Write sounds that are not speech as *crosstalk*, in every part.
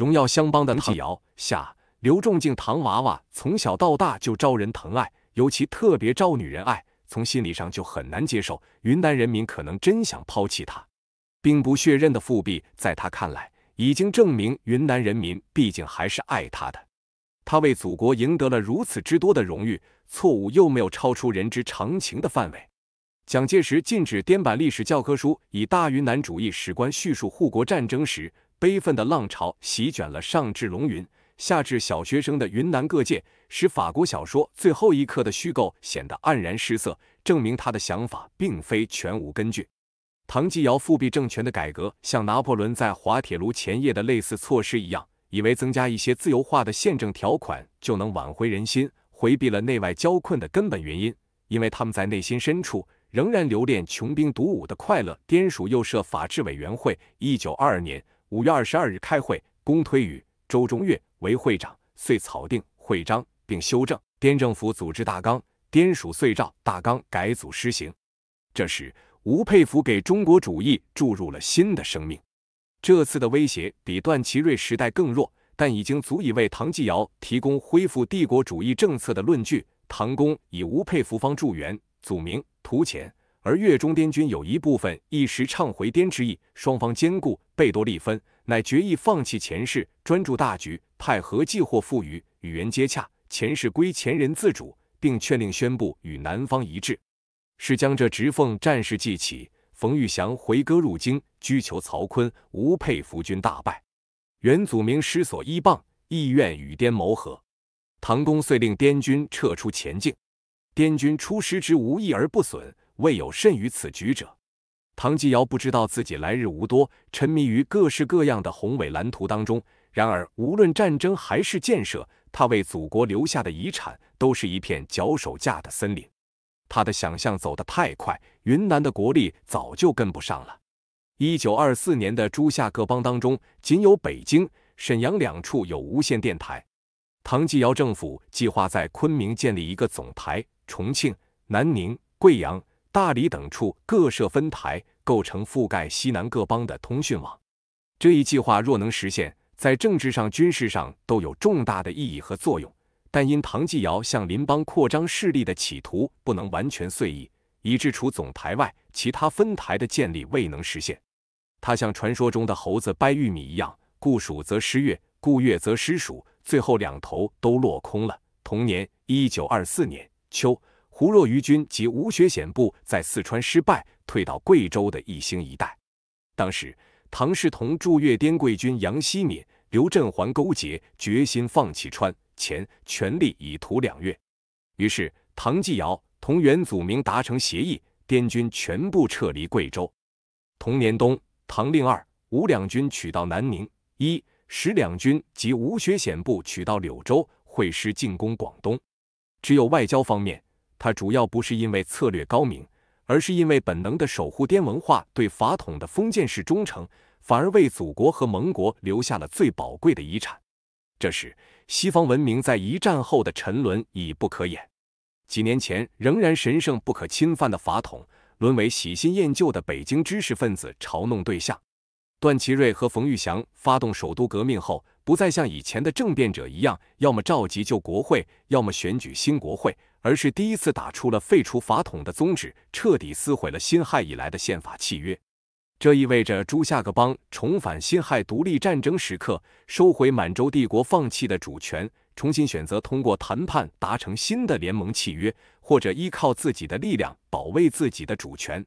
荣耀相帮的唐继尧 *laughs* 下，刘仲敬唐娃娃从小到大就招人疼爱，尤其特别招女人爱，从心理上就很难接受。云南人民可能真想抛弃他，兵不血刃的复辟，在他看来已经证明云南人民毕竟还是爱他的，他为祖国赢得了如此之多的荣誉，错误又没有超出人之常情的范围。蒋介石禁止颠版历史教科书以大云南主义史观叙述护国战争时。悲愤的浪潮席卷了上至龙云、下至小学生的云南各界，使法国小说《最后一刻的虚构显得黯然失色，证明他的想法并非全无根据。唐继尧复辟政权的改革，像拿破仑在滑铁卢前夜的类似措施一样，以为增加一些自由化的宪政条款就能挽回人心，回避了内外交困的根本原因，因为他们在内心深处仍然留恋穷兵黩武的快乐。滇蜀又设法制委员会，一九二二年。五月二十二日开会，公推与周中岳为会长，遂草定会章，并修正滇政府组织大纲、滇属遂照大纲改组施行。这时，吴佩孚给中国主义注入了新的生命。这次的威胁比段祺瑞时代更弱，但已经足以为唐继尧提供恢复帝国主义政策的论据。唐公以吴佩孚方助援，祖名图前。而越中滇军有一部分一时唱回滇之意，双方兼顾，贝多利芬乃决意放弃前事，专注大局，派何计或赋予与原接洽，前事归前人自主，并劝令宣布与南方一致。是将这直奉战事记起，冯玉祥回戈入京，拘求曹锟、吴佩孚军大败，袁祖明失所依傍，意愿与滇谋和，唐公遂令滇军撤出前境，滇军出师之无益而不损。未有甚于此局者。唐继尧不知道自己来日无多，沉迷于各式各样的宏伟蓝图当中。然而，无论战争还是建设，他为祖国留下的遗产都是一片脚手架的森林。他的想象走得太快，云南的国力早就跟不上了。一九二四年的诸夏各邦当中，仅有北京、沈阳两处有无线电台。唐继尧政府计划在昆明建立一个总台，重庆、南宁、贵阳。大理等处各设分台，构成覆盖西南各邦的通讯网。这一计划若能实现，在政治上、军事上都有重大的意义和作用。但因唐继尧向邻邦扩张势力的企图不能完全遂意，以致除总台外，其他分台的建立未能实现。他像传说中的猴子掰玉米一样，故蜀则失越，故越则失蜀，最后两头都落空了。同年，一九二四年秋。胡若愚军及吴学显部在四川失败，退到贵州的一星一带。当时，唐世同驻粤滇贵军杨希敏、刘振环勾结，决心放弃川黔，全力以图两粤。于是，唐继尧同袁祖明达成协议，滇军全部撤离贵州。同年冬，唐令二吴两军取到南宁，一十两军及吴学显部取到柳州，会师进攻广东。只有外交方面。他主要不是因为策略高明，而是因为本能的守护滇文化对法统的封建式忠诚，反而为祖国和盟国留下了最宝贵的遗产。这时，西方文明在一战后的沉沦已不可掩。几年前仍然神圣不可侵犯的法统，沦为喜新厌旧的北京知识分子嘲弄对象。段祺瑞和冯玉祥发动首都革命后，不再像以前的政变者一样，要么召集旧国会，要么选举新国会。而是第一次打出了废除法统的宗旨，彻底撕毁了辛亥以来的宪法契约。这意味着朱夏各邦重返辛亥独立战争时刻，收回满洲帝国放弃的主权，重新选择通过谈判达成新的联盟契约，或者依靠自己的力量保卫自己的主权。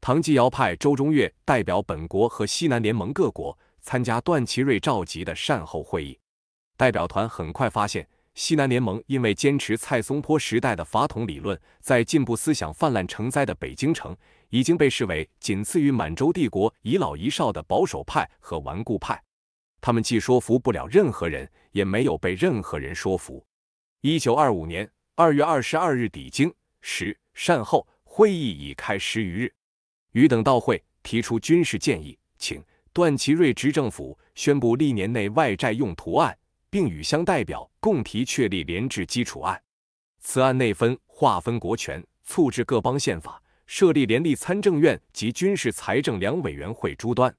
唐继尧派周中岳代表本国和西南联盟各国参加段祺瑞召集的善后会议。代表团很快发现。西南联盟因为坚持蔡松坡时代的法统理论，在进步思想泛滥成灾的北京城，已经被视为仅次于满洲帝国遗老遗少的保守派和顽固派。他们既说服不了任何人，也没有被任何人说服。一九二五年二月二十二日抵京，十善后会议已开十余日，余等到会，提出军事建议，请段祺瑞执政府宣布历年内外债用途案。并与乡代表共提确立联制基础案，此案内分划分国权，促制各邦宪法，设立联立参政院及军事财政两委员会诸端。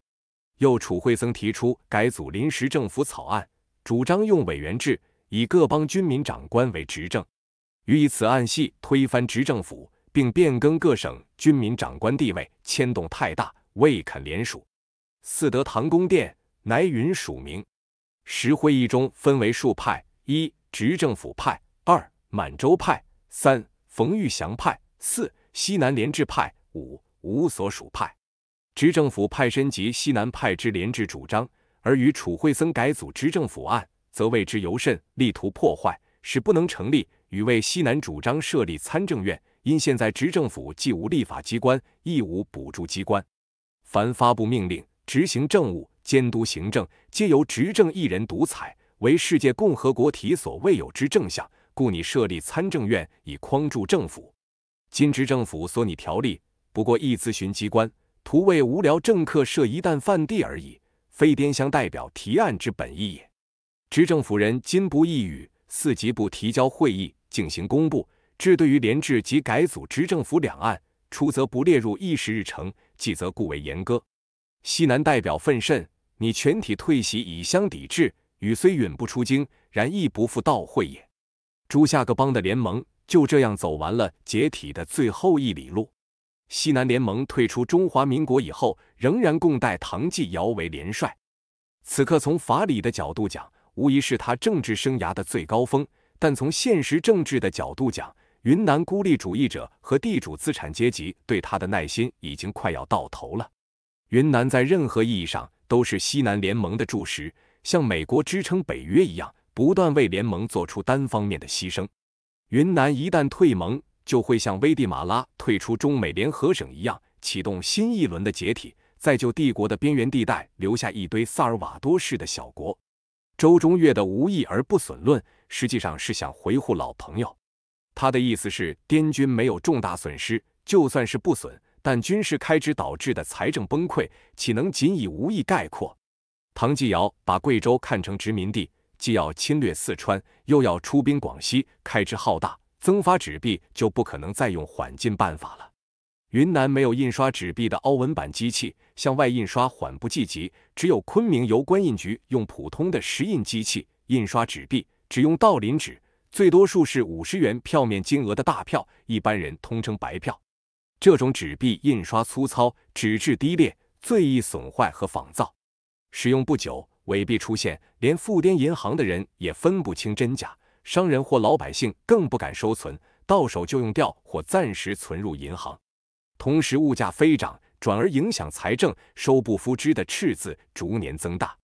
又楚惠曾提出改组临时政府草案，主张用委员制，以各邦军民长官为执政。予以此案系推翻执政府，并变更各省军民长官地位，牵动太大，未肯联署。四德堂宫殿乃允署名。十会议中分为数派：一、执政府派；二、满洲派；三、冯玉祥派；四、西南联制派；五、无所属派。执政府派身及西南派之联制主张，而与楚惠森改组执政府案，则为之尤甚，力图破坏，使不能成立。与为西南主张设立参政院，因现在执政府既无立法机关，亦无补助机关，凡发布命令、执行政务。监督行政皆由执政一人独裁，为世界共和国体所未有之政相。故拟设立参政院以匡助政府。今执政府所拟条例，不过一咨询机关，图为无聊政客设一弹饭地而已，非滇乡代表提案之本意也。执政府人今不一语，四级部提交会议进行公布，至对于联制及改组执政府两案，出则不列入议事日程，计则固为严格。西南代表愤甚。你全体退席以相抵制，禹虽允不出京，然亦不复到会也。诸夏各邦的联盟就这样走完了解体的最后一里路。西南联盟退出中华民国以后，仍然共戴唐继尧为联帅。此刻从法理的角度讲，无疑是他政治生涯的最高峰；但从现实政治的角度讲，云南孤立主义者和地主资产阶级对他的耐心已经快要到头了。云南在任何意义上都是西南联盟的柱石，像美国支撑北约一样，不断为联盟做出单方面的牺牲。云南一旦退盟，就会像危地马拉退出中美联合省一样，启动新一轮的解体，在旧帝国的边缘地带留下一堆萨尔瓦多式的小国。周中岳的无意而不损论，实际上是想回护老朋友。他的意思是，滇军没有重大损失，就算是不损。但军事开支导致的财政崩溃，岂能仅以无意概括？唐继尧把贵州看成殖民地，既要侵略四川，又要出兵广西，开支浩大，增发纸币就不可能再用缓进办法了。云南没有印刷纸币的凹文版机器，向外印刷缓不济急，只有昆明由官印局用普通的石印机器印刷纸币，只用道林纸，最多数是五十元票面金额的大票，一般人通称白票。这种纸币印刷粗糙，纸质低劣，最易损坏和仿造。使用不久，伪币出现，连富滇银行的人也分不清真假，商人或老百姓更不敢收存，到手就用掉或暂时存入银行。同时，物价飞涨，转而影响财政，收不敷支的赤字逐年增大，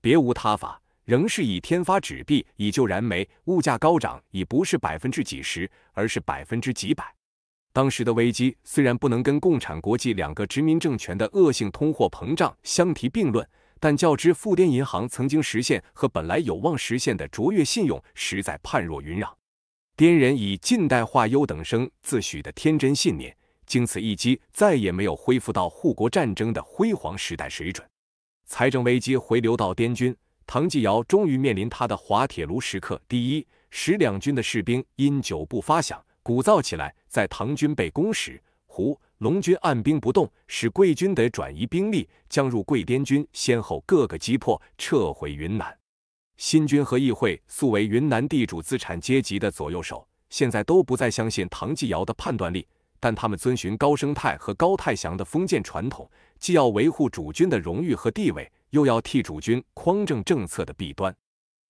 别无他法，仍是以天发纸币以救燃眉。物价高涨已不是百分之几十，而是百分之几百。当时的危机虽然不能跟共产国际两个殖民政权的恶性通货膨胀相提并论，但较之富滇银行曾经实现和本来有望实现的卓越信用，实在判若云壤。滇人以近代化优等生自诩的天真信念，经此一击，再也没有恢复到护国战争的辉煌时代水准。财政危机回流到滇军，唐继尧终于面临他的滑铁卢时刻。第一，使两军的士兵因久不发饷，鼓噪起来。在唐军被攻时，胡龙军按兵不动，使贵军得转移兵力，将入桂滇军先后各个击破，撤回云南。新军和议会素为云南地主资产阶级的左右手，现在都不再相信唐继尧的判断力，但他们遵循高升泰和高泰祥的封建传统，既要维护主君的荣誉和地位，又要替主君匡正政策的弊端。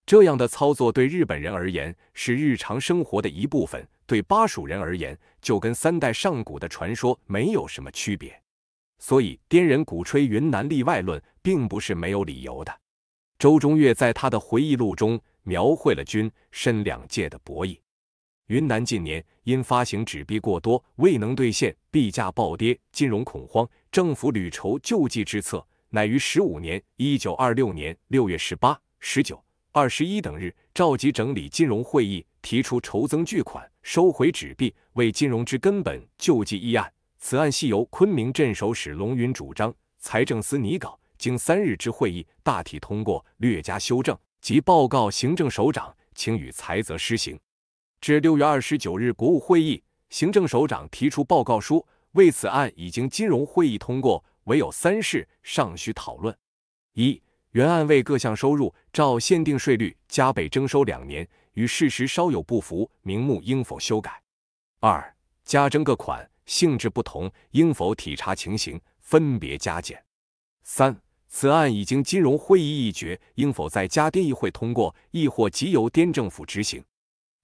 这样的操作对日本人而言是日常生活的一部分。对巴蜀人而言，就跟三代上古的传说没有什么区别，所以滇人鼓吹云南例外论，并不是没有理由的。周中岳在他的回忆录中描绘了军深两界的博弈。云南近年因发行纸币过多，未能兑现，币价暴跌，金融恐慌，政府屡筹救济之策，乃于十五年（一九二六年）六月十八、十九。二十一等日召集整理金融会议，提出筹增巨款、收回纸币为金融之根本救济议案。此案系由昆明镇守使龙云主张，财政司拟稿，经三日之会议，大体通过，略加修正，即报告行政首长，请予裁则施行。至六月二十九日国务会议，行政首长提出报告书，为此案已经金融会议通过，唯有三事尚需讨论：一。原案为各项收入照限定税率加倍征收两年，与事实稍有不符，名目应否修改？二、加征各款性质不同，应否体察情形，分别加减？三、此案已经金融会议议决，应否在加滇议会通过，亦或即由滇政府执行？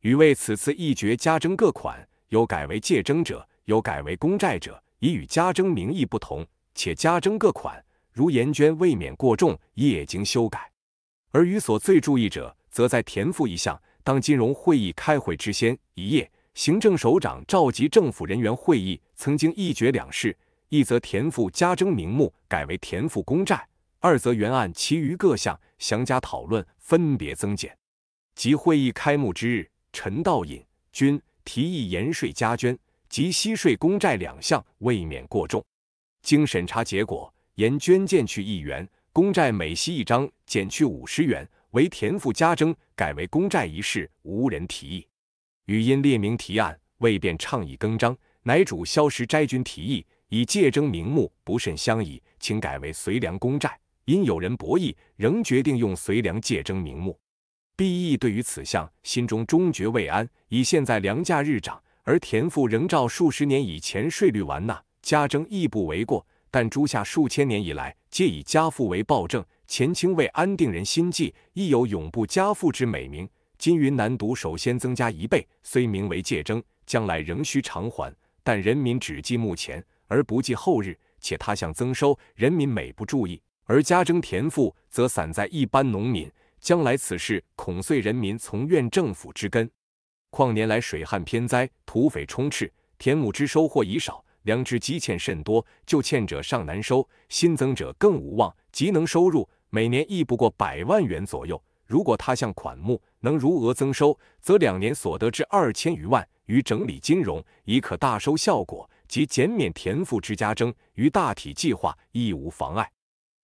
与为此次议决加征各款，有改为借征者，有改为公债者，以与加征名义不同，且加征各款。如严捐未免过重，业经修改；而于所最注意者，则在田赋一项。当金融会议开会之先一夜，行政首长召集政府人员会议，曾经一决两事：一则田赋加征名目改为田赋公债；二则原案其余各项详加讨论，分别增减。即会议开幕之日，陈道隐均提议盐税加捐及息税公债两项未免过重，经审查结果。沿捐建去一元，公债每息一张，减去五十元，为田赋加征，改为公债一事，无人提议。语音列明提案，未便倡议更张，乃主萧石斋君提议，以借征名目，不慎相宜，请改为随粮公债。因有人博弈，仍决定用随粮借征名目。毕义对于此项心中终觉未安，以现在粮价日涨，而田赋仍照数十年以前税率完纳，加征亦不为过。但诸夏数千年以来，皆以家父为暴政。前清为安定人心计，亦有永不家父之美名。今云南独首先增加一倍，虽名为戒征，将来仍需偿还。但人民只记目前，而不计后日，且他项增收，人民每不注意；而加征田赋，则散在一般农民，将来此事恐遂人民从怨政府之根。况年来水旱偏灾，土匪充斥，田亩之收获已少。良知积欠甚多，旧欠者尚难收，新增者更无望。即能收入，每年亦不过百万元左右。如果他项款目能如额增收，则两年所得至二千余万，于整理金融已可大收效果，及减免田赋之家征，于大体计划亦无妨碍。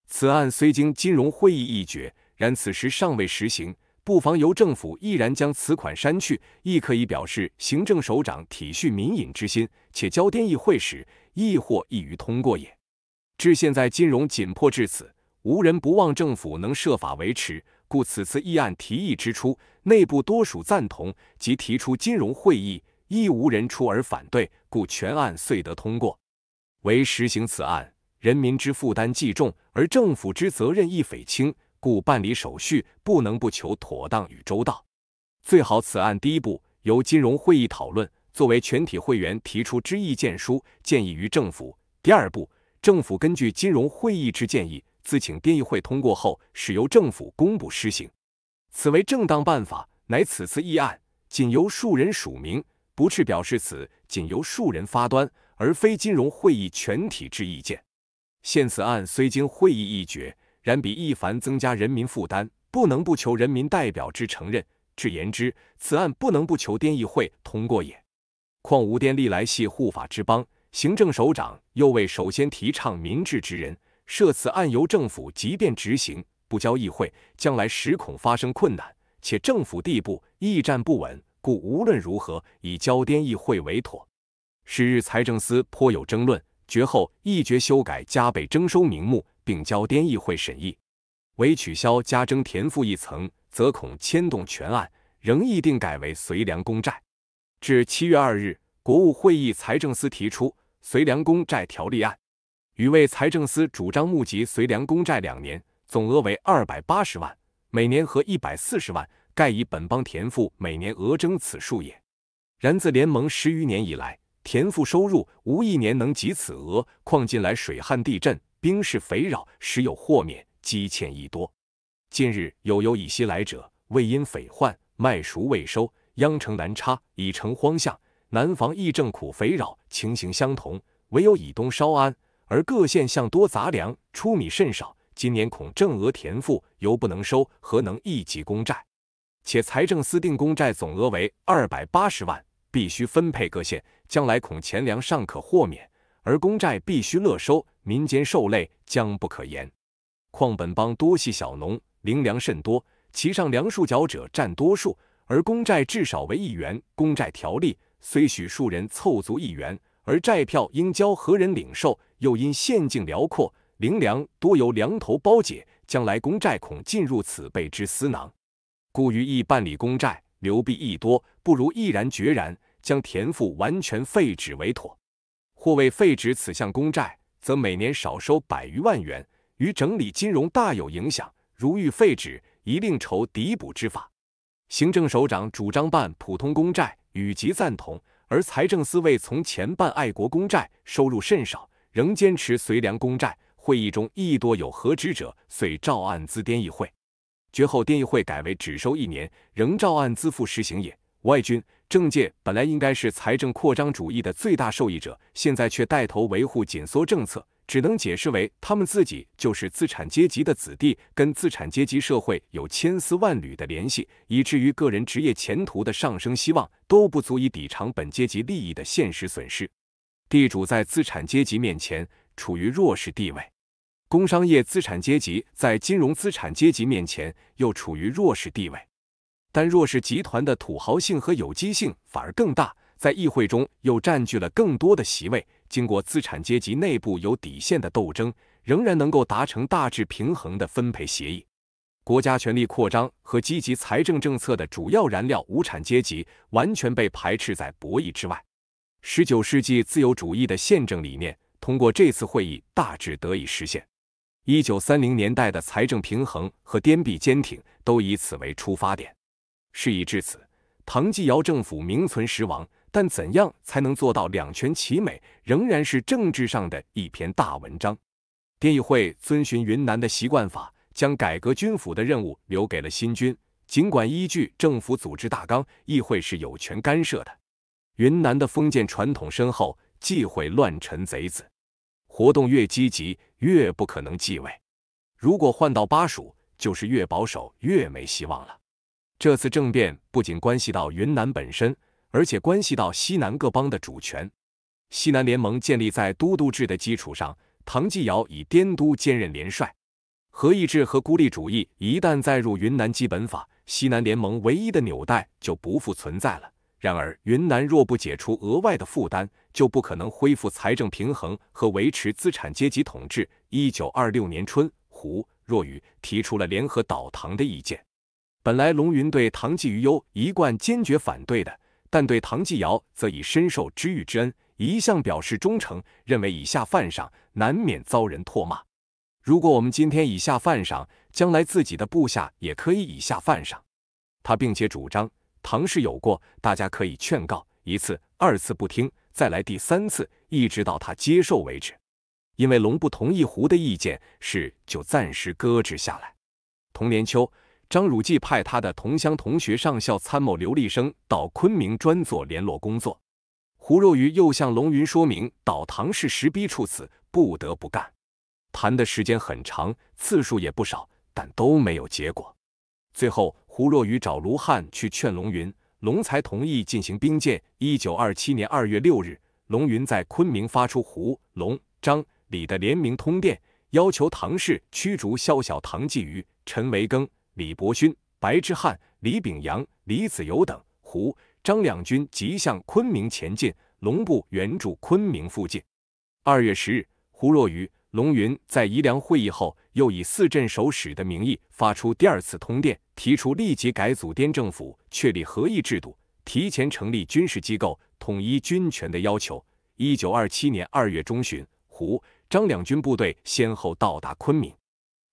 此案虽经金融会议议决，然此时尚未实行。不妨由政府毅然将此款删去，亦可以表示行政首长体恤民隐之心；且交颠议会时，亦或易于通过也。至现在金融紧迫至此，无人不望政府能设法维持，故此次议案提议之初，内部多属赞同；即提出金融会议，亦无人出而反对，故全案遂得通过。为实行此案，人民之负担既重，而政府之责任亦匪轻。故办理手续不能不求妥当与周到，最好此案第一步由金融会议讨论，作为全体会员提出之意见书，建议于政府；第二步，政府根据金融会议之建议，自请编议会通过后，使由政府公布施行。此为正当办法，乃此次议案仅由数人署名，不啻表示此仅由数人发端，而非金融会议全体之意见。现此案虽经会议议决。然比一凡增加人民负担，不能不求人民代表之承认。至言之，此案不能不求滇议会通过也。况吴滇历来系护法之邦，行政首长又为首先提倡民治之人，设此案由政府即便执行，不交议会，将来时恐发生困难。且政府地步亦站不稳，故无论如何，以交滇议会为妥。是日财政司颇有争论，决后一决修改，加倍征收名目。并交滇议会审议，为取消加征田赋一层，则恐牵动全案，仍议定改为随粮公债。至七月二日，国务会议财政司提出随粮公债条例案，与为财政司主张募集随粮公债两年，总额为二百八十万，每年和一百四十万，盖以本邦田赋每年额征此数也。然自联盟十余年以来，田赋收入无一年能及此额，况近来水旱地震。兵士肥扰，时有豁免，积欠亦多。近日有有以西来者，未因匪患，麦熟未收，央城难插，已成荒相。南防疫正苦肥扰，情形相同。唯有以东稍安，而各县向多杂粮，出米甚少。今年恐正额田赋犹不能收，何能一级公债？且财政私定公债总额为二百八十万，必须分配各县。将来恐钱粮尚可豁免，而公债必须乐收。民间受累将不可言，况本邦多系小农，零粮甚多，其上粮数缴者占多数，而公债至少为一元。公债条例虽许数人凑足一元，而债票应交何人领受？又因县境辽阔，零粮多由粮头包解，将来公债恐进入此辈之私囊，故于易办理公债，流弊亦多，不如毅然决然将田赋完全废止为妥。或为废止此项公债。则每年少收百余万元，于整理金融大有影响。如欲废止，宜另筹抵补之法。行政首长主张办普通公债，与其赞同。而财政司为从前办爱国公债，收入甚少，仍坚持随粮公债。会议中亦多有何职者，遂照案资滇议会。决后，滇议会改为只收一年，仍照案资付实行也。外军。政界本来应该是财政扩张主义的最大受益者，现在却带头维护紧缩政策，只能解释为他们自己就是资产阶级的子弟，跟资产阶级社会有千丝万缕的联系，以至于个人职业前途的上升希望都不足以抵偿本阶级利益的现实损失。地主在资产阶级面前处于弱势地位，工商业资产阶级在金融资产阶级面前又处于弱势地位。但弱势集团的土豪性和有机性反而更大，在议会中又占据了更多的席位。经过资产阶级内部有底线的斗争，仍然能够达成大致平衡的分配协议。国家权力扩张和积极财政政策的主要燃料——无产阶级，完全被排斥在博弈之外。十九世纪自由主义的宪政理念，通过这次会议大致得以实现。一九三零年代的财政平衡和颠壁坚挺，都以此为出发点。事已至此，唐继尧政府名存实亡，但怎样才能做到两全其美，仍然是政治上的一篇大文章。滇议会遵循云南的习惯法，将改革军府的任务留给了新军。尽管依据政府组织大纲，议会是有权干涉的。云南的封建传统深厚，忌讳乱臣贼子活动越积极越不可能继位。如果换到巴蜀，就是越保守越没希望了。这次政变不仅关系到云南本身，而且关系到西南各邦的主权。西南联盟建立在都督制的基础上，唐继尧以滇都兼任联帅。合议制和孤立主义一旦载入云南基本法，西南联盟唯一的纽带就不复存在了。然而，云南若不解除额外的负担，就不可能恢复财政平衡和维持资产阶级统治。一九二六年春，胡若愚提出了联合倒唐的意见。本来龙云对唐继禹优一贯坚决反对的，但对唐继尧则以深受知遇之恩，一向表示忠诚。认为以下犯上，难免遭人唾骂。如果我们今天以下犯上，将来自己的部下也可以以下犯上。他并且主张，唐氏有过，大家可以劝告一次、二次不听，再来第三次，一直到他接受为止。因为龙不同意胡的意见，事就暂时搁置下来。同年秋。张汝济派他的同乡同学上校参谋刘立生到昆明专做联络工作。胡若愚又向龙云说明，倒唐是实逼处死，不得不干。谈的时间很长，次数也不少，但都没有结果。最后，胡若愚找卢汉去劝龙云，龙才同意进行兵谏。一九二七年二月六日，龙云在昆明发出胡、龙、张、李的联名通电，要求唐氏驱逐萧小唐继于、陈维庚。李伯勋、白之汉、李秉阳、李子游等胡、张两军即向昆明前进，龙部援助昆明附近。二月十日，胡若愚、龙云在宜良会议后，又以四镇守使的名义发出第二次通电，提出立即改组滇政府、确立合议制度、提前成立军事机构、统一军权的要求。一九二七年二月中旬，胡、张两军部队先后到达昆明，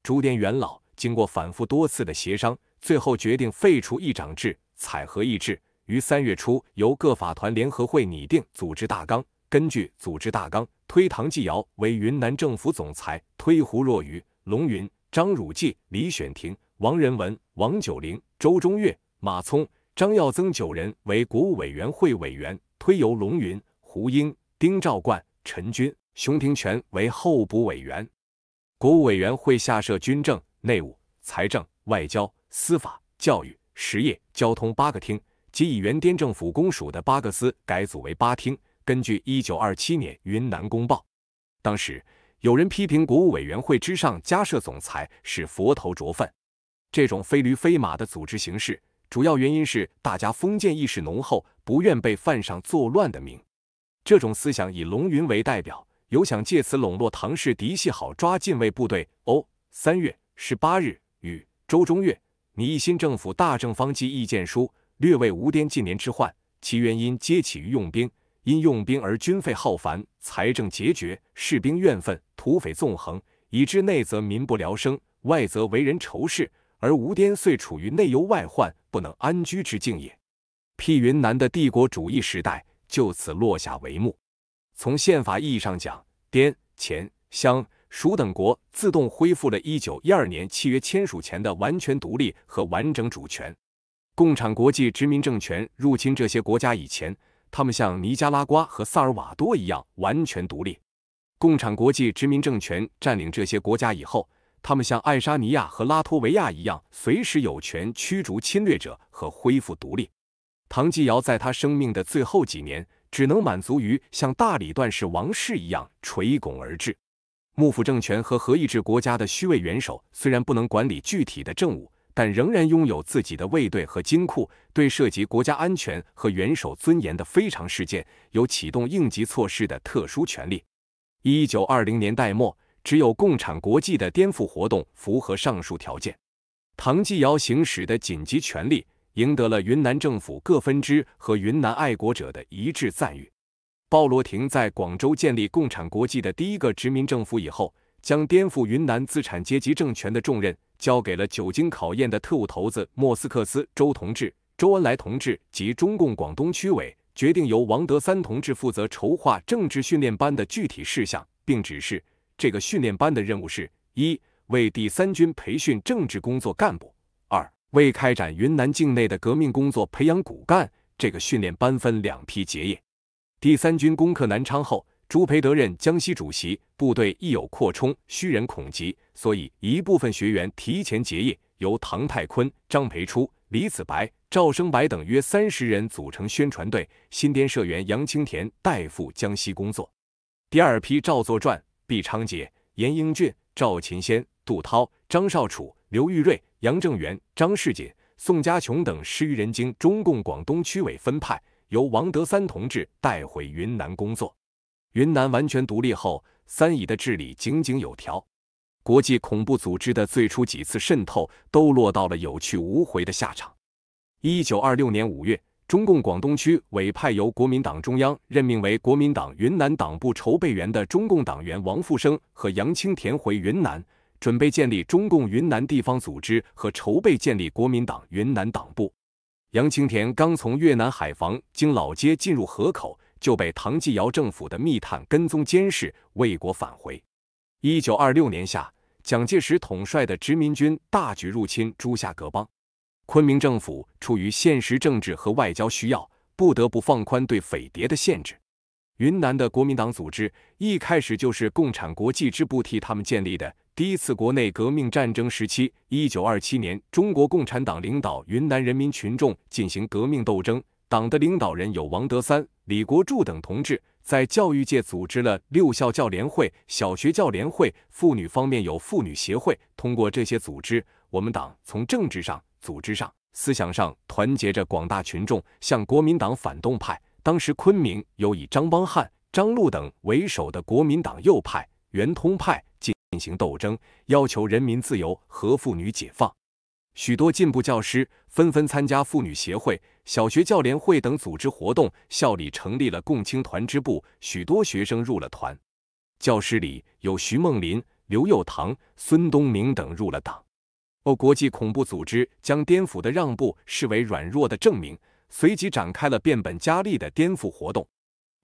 朱滇元老。经过反复多次的协商，最后决定废除议长制，采合议制。于三月初，由各法团联合会拟定组织大纲。根据组织大纲，推唐继尧为云南政府总裁，推胡若愚、龙云、张汝骥、李选廷、王仁文、王九龄、周中岳、马聪、张耀增九人为国务委员会委员，推由龙云、胡英、丁兆冠、陈军、熊廷权为候补委员。国务委员会下设军政。内务、财政、外交、司法、教育、实业、交通八个厅，即以原滇政府公署的八个司改组为八厅。根据一九二七年云南公报，当时有人批评国务委员会之上加设总裁是佛头着粪。这种非驴非马的组织形式，主要原因是大家封建意识浓厚，不愿被犯上作乱的名。这种思想以龙云为代表，有想借此笼络唐氏嫡系，好抓禁卫部队。哦，三月。十八日，与周中岳拟一新政府大政方计意见书，略谓吴滇近年之患，其原因皆起于用兵，因用兵而军费耗繁，财政拮据，士兵怨愤，土匪纵横，以致内则民不聊生，外则为人仇视，而吴滇遂处于内忧外患不能安居之境也。辟云南的帝国主义时代就此落下帷幕。从宪法意义上讲，滇黔湘。属等国自动恢复了1912年契约签署前的完全独立和完整主权。共产国际殖民政权入侵这些国家以前，他们像尼加拉瓜和萨尔瓦多一样完全独立；共产国际殖民政权占领这些国家以后，他们像爱沙尼亚和拉脱维亚一样，随时有权驱逐侵略者和恢复独立。唐继尧在他生命的最后几年，只能满足于像大理段氏王室一样垂拱而治。幕府政权和合议制国家的虚位元首虽然不能管理具体的政务，但仍然拥有自己的卫队和金库，对涉及国家安全和元首尊严的非常事件有启动应急措施的特殊权利。一九二零年代末，只有共产国际的颠覆活动符合上述条件。唐继尧行使的紧急权力，赢得了云南政府各分支和云南爱国者的一致赞誉。鲍罗廷在广州建立共产国际的第一个殖民政府以后，将颠覆云南资产阶级政权的重任交给了久经考验的特务头子莫斯科斯周同志、周恩来同志及中共广东区委，决定由王德三同志负责筹划政治训练班的具体事项，并指示这个训练班的任务是：一、为第三军培训政治工作干部；二、为开展云南境内的革命工作培养骨干。这个训练班分两批结业。第三军攻克南昌后，朱培德任江西主席，部队亦有扩充，需人恐急，所以一部分学员提前结业，由唐太坤、张培初、李子白、赵生白等约三十人组成宣传队，新编社员杨清田代赴江西工作。第二批赵作传、毕昌杰、严英俊、赵勤先、杜涛、张少楚、刘玉瑞、杨正元、张世锦、宋家琼等十余人，经中共广东区委分派。由王德三同志带回云南工作。云南完全独立后，三乙的治理井井有条，国际恐怖组织的最初几次渗透都落到了有去无回的下场。一九二六年五月，中共广东区委派由国民党中央任命为国民党云南党部筹备员的中共党员王富生和杨清田回云南，准备建立中共云南地方组织和筹备建立国民党云南党部。杨清田刚从越南海防经老街进入河口，就被唐继尧政府的密探跟踪监视，为国返回。一九二六年夏，蒋介石统帅的殖民军大举入侵朱夏各邦，昆明政府出于现实政治和外交需要，不得不放宽对匪谍的限制。云南的国民党组织一开始就是共产国际支部替他们建立的。第一次国内革命战争时期，一九二七年，中国共产党领导云南人民群众进行革命斗争。党的领导人有王德三、李国柱等同志。在教育界组织了六校教联会、小学教联会。妇女方面有妇女协会。通过这些组织，我们党从政治上、组织上、思想上团结着广大群众，向国民党反动派。当时昆明有以张邦汉、张禄等为首的国民党右派、圆通派。进行斗争，要求人民自由和妇女解放。许多进步教师纷纷参加妇女协会、小学教联会等组织活动。校里成立了共青团支部，许多学生入了团。教师里有徐梦林、刘幼棠、孙东明等入了党。哦，国际恐怖组织将颠覆的让步视为软弱的证明，随即展开了变本加厉的颠覆活动。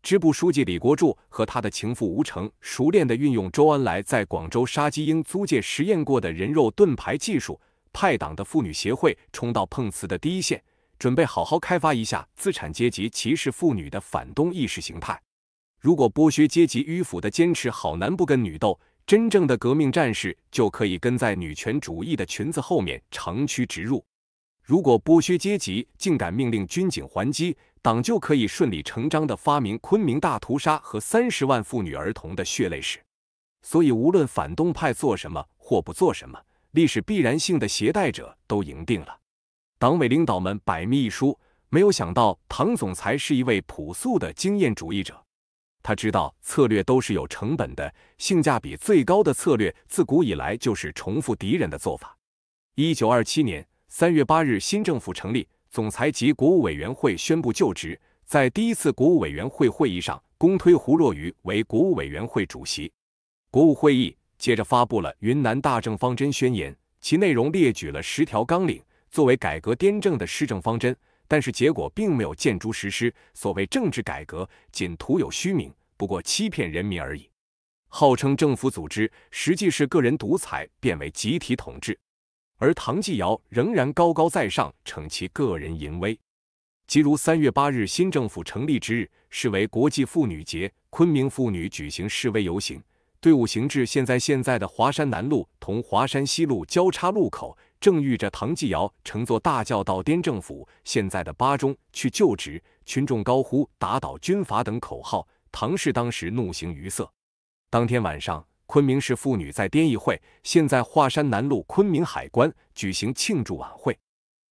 支部书记李国柱和他的情妇吴成，熟练地运用周恩来在广州沙基英租界实验过的人肉盾牌技术，派党的妇女协会冲到碰瓷的第一线，准备好好开发一下资产阶级歧视妇女的反动意识形态。如果剥削阶级迂腐地坚持好男不跟女斗，真正的革命战士就可以跟在女权主义的裙子后面长驱直入。如果剥削阶级竟敢命令军警还击，党就可以顺理成章地发明昆明大屠杀和三十万妇女儿童的血泪史，所以无论反动派做什么或不做什么，历史必然性的携带者都赢定了。党委领导们百密一疏，没有想到唐总裁是一位朴素的经验主义者，他知道策略都是有成本的，性价比最高的策略自古以来就是重复敌人的做法。一九二七年三月八日，新政府成立。总裁及国务委员会宣布就职，在第一次国务委员会会议上，公推胡若愚为国务委员会主席。国务会议接着发布了《云南大政方针宣言》，其内容列举了十条纲领，作为改革滇政的施政方针。但是结果并没有见诸实施，所谓政治改革，仅徒有虚名，不过欺骗人民而已。号称政府组织，实际是个人独裁变为集体统治。而唐继尧仍然高高在上，逞其个人淫威。即如三月八日，新政府成立之日，视为国际妇女节，昆明妇女举行示威游行，队伍行至现在现在的华山南路同华山西路交叉路口，正遇着唐继尧乘坐大轿到滇政府现在的巴中去就职，群众高呼“打倒军阀”等口号，唐氏当时怒形于色。当天晚上。昆明市妇女在滇议会，现在华山南路昆明海关举行庆祝晚会。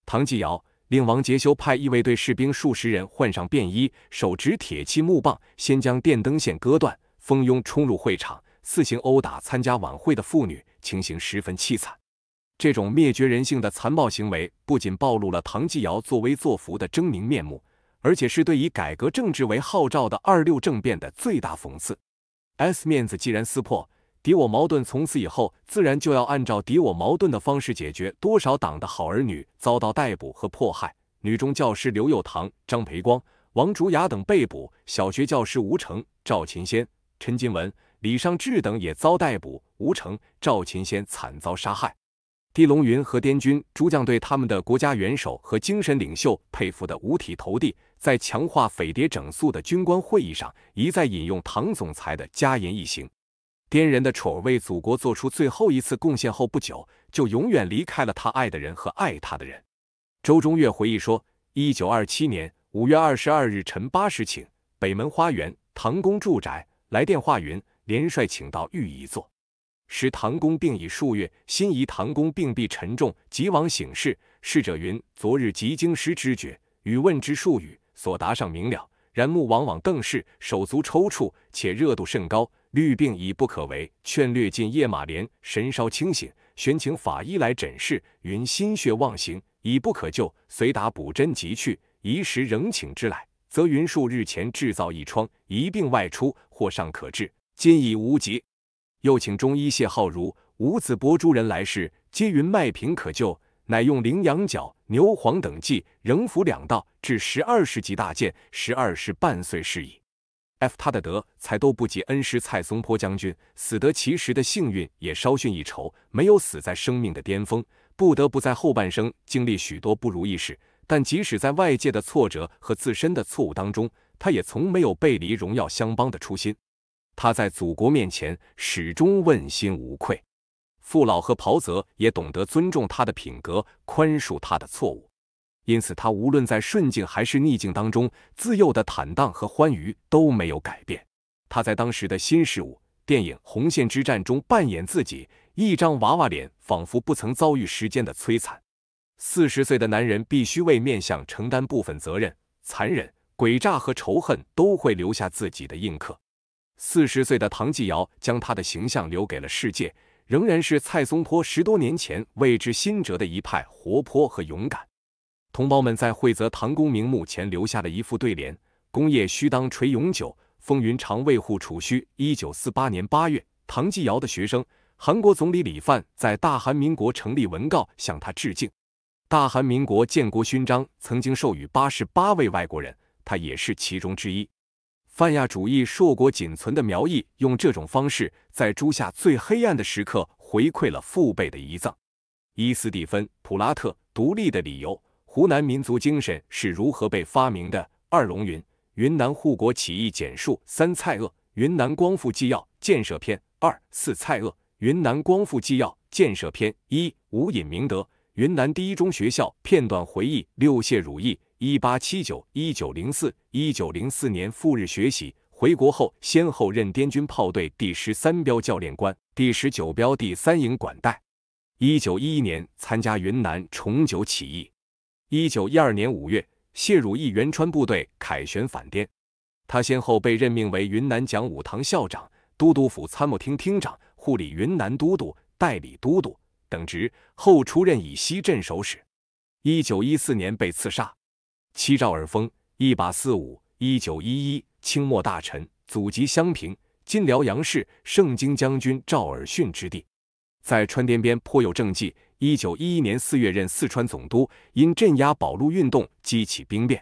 唐继尧令王杰修派义卫队士兵数十人换上便衣，手执铁器木棒，先将电灯线割断，蜂拥冲入会场，肆行殴打参加晚会的妇女，情形十分凄惨。这种灭绝人性的残暴行为，不仅暴露了唐继尧作威作福的狰狞面目，而且是对以改革政治为号召的“二六政变”的最大讽刺。S 面子既然撕破。敌我矛盾从此以后，自然就要按照敌我矛盾的方式解决。多少党的好儿女遭到逮捕和迫害，女中教师刘幼棠、张培光、王竹雅等被捕；小学教师吴成、赵琴仙、陈金文、李尚志等也遭逮捕，吴成、赵琴仙惨遭杀害。狄龙云和滇军诸将对他们的国家元首和精神领袖佩服得五体投地，在强化匪谍整肃的军官会议上，一再引用唐总裁的佳言一行。滇人的丑为祖国做出最后一次贡献后不久，就永远离开了他爱的人和爱他的人。周中岳回忆说：“一九二七年五月二十二日晨八时，请北门花园唐公住宅来电话云，连帅请到御一座，时唐公病已数月，心仪唐公病必沉重，急往醒世。侍者云：昨日即经师知觉，与问之数语，所答尚明了，然目往往瞪视，手足抽搐，且热度甚高。”律病已不可为，劝略进夜马莲，神稍清醒，旋请法医来诊视，云心血妄行，已不可救，随打补针即去。遗时仍请之来，则云数日前制造一疮，一病外出，或尚可治，今已无疾。又请中医谢浩如、吴子博诸人来世，皆云脉平可救，乃用羚羊角、牛黄等剂，仍服两道，至十二世纪大见，十二世半岁是矣。F 他的德才都不及恩师蔡松坡将军，死得其实的幸运也稍逊一筹，没有死在生命的巅峰，不得不在后半生经历许多不如意事。但即使在外界的挫折和自身的错误当中，他也从没有背离荣耀相帮的初心。他在祖国面前始终问心无愧，父老和袍泽也懂得尊重他的品格，宽恕他的错误。因此，他无论在顺境还是逆境当中，自幼的坦荡和欢愉都没有改变。他在当时的新事物电影《红线之战》中扮演自己，一张娃娃脸仿佛不曾遭遇时间的摧残。四十岁的男人必须为面相承担部分责任，残忍、诡诈和仇恨都会留下自己的印刻。四十岁的唐继尧将他的形象留给了世界，仍然是蔡松坡十多年前为之心折的一派活泼和勇敢。同胞们在惠泽唐公明墓前留下了一副对联：功业须当垂永久，风云常为护储蓄。一九四八年八月，唐继尧的学生韩国总理李范在大韩民国成立文告向他致敬。大韩民国建国勋章曾经授予八十八位外国人，他也是其中之一。泛亚主义硕果仅存的苗裔，用这种方式在朱夏最黑暗的时刻回馈了父辈的遗赠。伊斯蒂芬·普拉特，独立的理由。湖南民族精神是如何被发明的？二龙云，云南护国起义简述。三蔡锷，云南光复纪要建设篇二。四蔡锷，云南光复纪要建设篇一。五尹明德，云南第一中学校片段回忆。六谢汝义，一八七九一九零四一九零四年赴日学习，回国后先后任滇军炮队第十三标教练官、第十九标第三营管带。一九一一年参加云南重九起义。一九一二年五月，谢汝义援川部队凯旋返滇，他先后被任命为云南讲武堂校长、都督府参谋厅厅长、护理云南都督、代理都督等职，后出任以西镇守使。一九一四年被刺杀。七兆尔丰，一八四五一九一一，清末大臣，祖籍襄平（今辽阳市），盛京将军赵尔巽之弟。在川滇边颇有政绩。一九一一年四月任四川总督，因镇压保路运动激起兵变。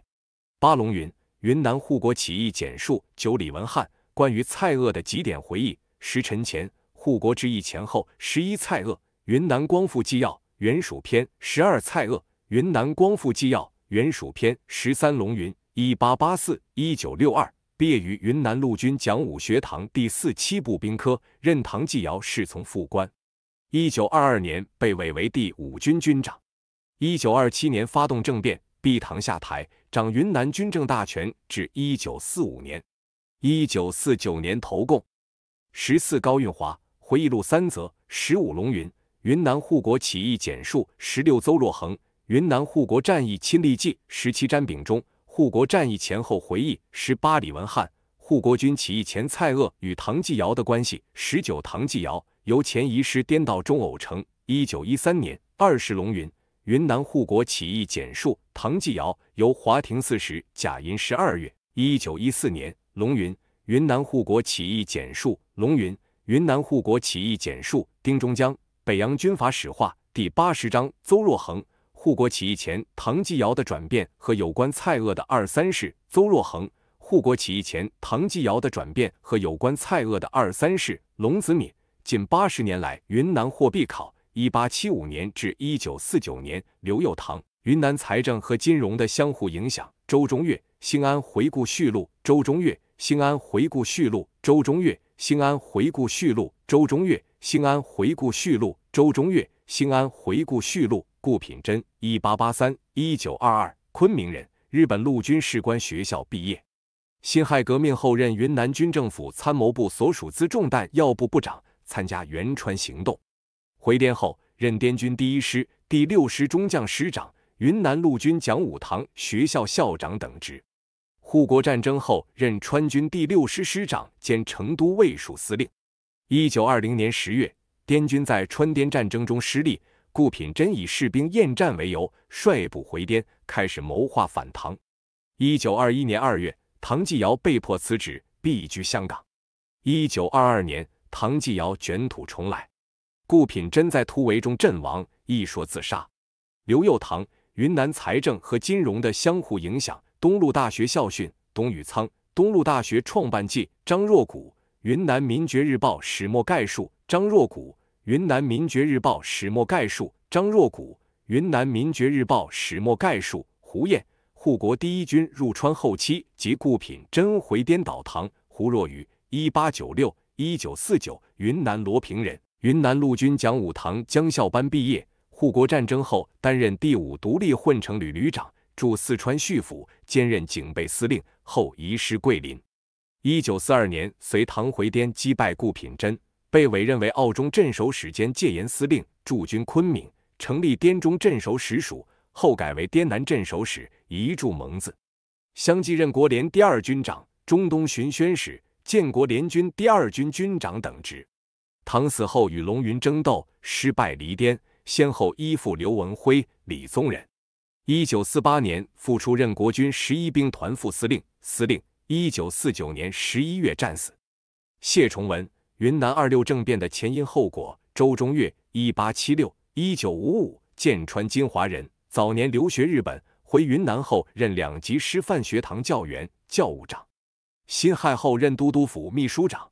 八龙云，云南护国起义简述。九李文汉，关于蔡锷的几点回忆。十陈前，护国之役前后。十一蔡锷，云南光复纪要，原属篇。十二蔡锷，云南光复纪要，原属篇。十三龙云，一八八四一九六二，毕业于云南陆军讲武学堂第四七步兵科，任唐继尧侍从副官。一九二二年被委为第五军军长，一九二七年发动政变毕唐下台，掌云南军政大权至一九四五年，一九四九年投共。十四高运华回忆录三则，十五龙云云南护国起义简述，十六邹若恒云南护国战役亲历记，十七詹秉忠护国战役前后回忆，十八李文翰护国军起义前蔡锷与唐继尧的关系，十九唐继尧。由钱仪诗颠倒中偶成。一九一三年，二世龙云，云南护国起义简述。唐继尧由华亭四史，甲寅十二月。一九一四年，龙云，云南护国起义简述。龙云，云南护国起义简述。丁中江，北洋军阀史话第八十章。邹若恒，护国起义前唐继尧的转变和有关蔡锷的二三事。邹若恒，护国起义前唐继尧的转变和有关蔡锷的二三事。龙子敏。近八十年来，云南货币考，一八七五年至一九四九年，刘佑堂。云南财政和金融的相互影响，周中岳。兴安回顾叙录，周中岳。兴安回顾叙录，周中岳。兴安回顾叙录，周中岳。兴安回顾叙录，周中岳。兴安回顾叙录，顾品珍，一八八三一九二二，昆明人，日本陆军士官学校毕业，辛亥革命后任云南军政府参谋部所属资重弹药部部长。参加援川行动，回滇后任滇军第一师、第六师中将师长、云南陆军讲武堂学校校长等职。护国战争后任川军第六师师长兼成都卫戍司令。一九二零年十月，滇军在川滇战争中失利，顾品珍以士兵厌战为由率部回滇，开始谋划反唐。一九二一年二月，唐继尧被迫辞职，避居香港。一九二二年。唐继尧卷土重来，顾品珍在突围中阵亡，一说自杀。刘幼棠，云南财政和金融的相互影响。东陆大学校训。董宇苍，东陆大学创办记。张若谷，云南民爵日报始末概述。张若谷，云南民爵日报始末概述。张若谷，云南民爵日报始末概述。胡彦，护国第一军入川后期及顾品珍回滇倒堂。胡若愚，一八九六。一九四九，云南罗平人，云南陆军讲武堂将校班毕业。护国战争后，担任第五独立混成旅旅长，驻四川叙府，兼任警备司令，后移师桂林。一九四二年，随唐回滇击败顾品珍，被委任为澳中镇守使兼戒严司令，驻军昆明，成立滇中镇守使署，后改为滇南镇守使，移驻蒙自，相继任国联第二军长、中东巡宣使。建国联军第二军军长等职，唐死后与龙云争斗失败离滇，先后依附刘文辉、李宗仁。一九四八年复出任国军十一兵团副司令、司令。一九四九年十一月战死。谢崇文，云南二六政变的前因后果。周中岳，一八七六一九五五，剑川金华人，早年留学日本，回云南后任两级师范学堂教员、教务长。辛亥后任都督府秘书长，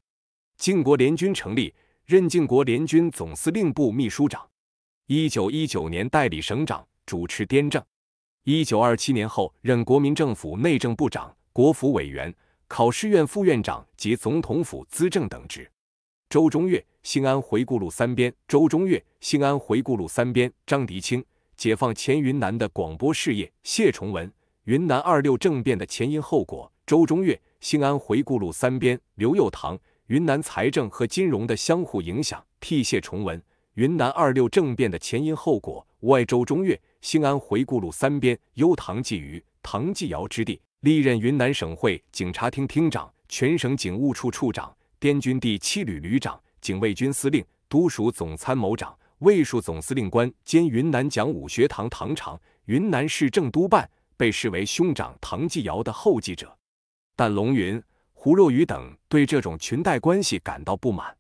靖国联军成立，任靖国联军总司令部秘书长。一九一九年代理省长，主持滇政。一九二七年后任国民政府内政部长、国府委员、考试院副院长及总统府资政等职。周中岳，兴安回顾路三边。周中岳，兴安回顾路三边。张迪清，解放前云南的广播事业。谢崇文，云南二六政变的前因后果。周中岳。兴安回顾路三边，刘佑堂，云南财政和金融的相互影响。辟谢崇文，云南二六政变的前因后果。外周中越，兴安回顾路三边，幽唐寄于唐继尧之地，历任云南省会警察厅厅长、全省警务处处长、滇军第七旅旅长、警卫军司令、都署总参谋长、卫戍总司令官兼云南讲武学堂堂长、云南市政督办，被视为兄长唐继尧的后继者。但龙云、胡若愚等对这种裙带关系感到不满。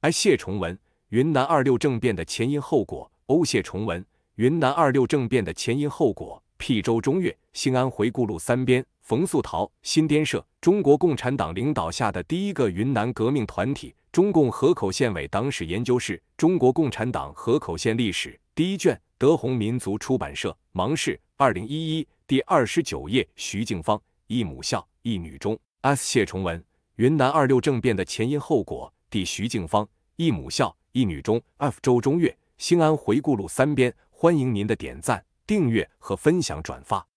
而谢崇文，云南二六政变的前因后果。欧谢崇文，云南二六政变的前因后果。辟州中月，兴安回顾录三编，冯素陶，新滇社，中国共产党领导下的第一个云南革命团体。中共河口县委党史研究室，中国共产党河口县历史第一卷，德宏民族出版社，芒市，二零一一，第二十九页，徐静芳，一母校。一女中 S 谢崇文，云南二六政变的前因后果。D 徐静芳，一母校一女中 F 周中岳，兴安回顾录三编。欢迎您的点赞、订阅和分享转发。